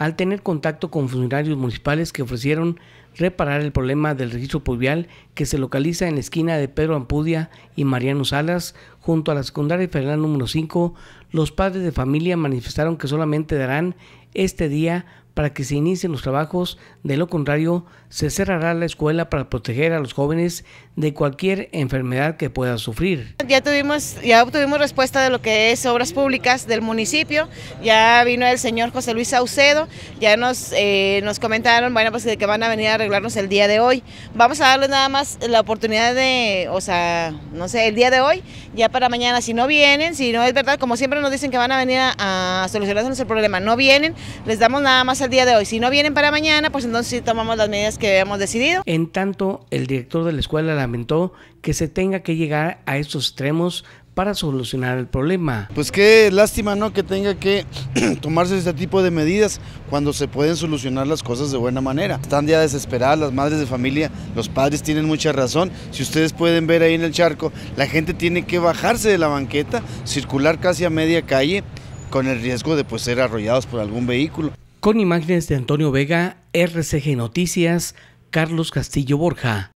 al tener contacto con funcionarios municipales que ofrecieron reparar el problema del registro pluvial que se localiza en la esquina de Pedro Ampudia y Mariano Salas, junto a la secundaria federal número 5, los padres de familia manifestaron que solamente darán este día para que se inicien los trabajos, de lo contrario se cerrará la escuela para proteger a los jóvenes de cualquier enfermedad que puedan sufrir. Ya tuvimos, ya obtuvimos respuesta de lo que es obras públicas del municipio, ya vino el señor José Luis Saucedo, ya nos, eh, nos comentaron, bueno, pues que van a venir a arreglarnos el día de hoy. Vamos a darles nada más la oportunidad de, o sea, no sé, el día de hoy, ya para mañana, si no vienen, si no es verdad, como siempre nos dicen que van a venir a, a solucionarnos el problema, no vienen, les damos nada más el día de hoy. Si no vienen para mañana, pues entonces tomamos las medidas que habíamos decidido. En tanto, el director de la escuela lamentó que se tenga que llegar a esos extremos para solucionar el problema. Pues qué lástima, ¿no? Que tenga que tomarse este tipo de medidas cuando se pueden solucionar las cosas de buena manera. Están ya desesperadas las madres de familia, los padres tienen mucha razón. Si ustedes pueden ver ahí en el charco, la gente tiene que bajarse de la banqueta, circular casi a media calle con el riesgo de pues, ser arrollados por algún vehículo. Con imágenes de Antonio Vega, RCG Noticias, Carlos Castillo Borja.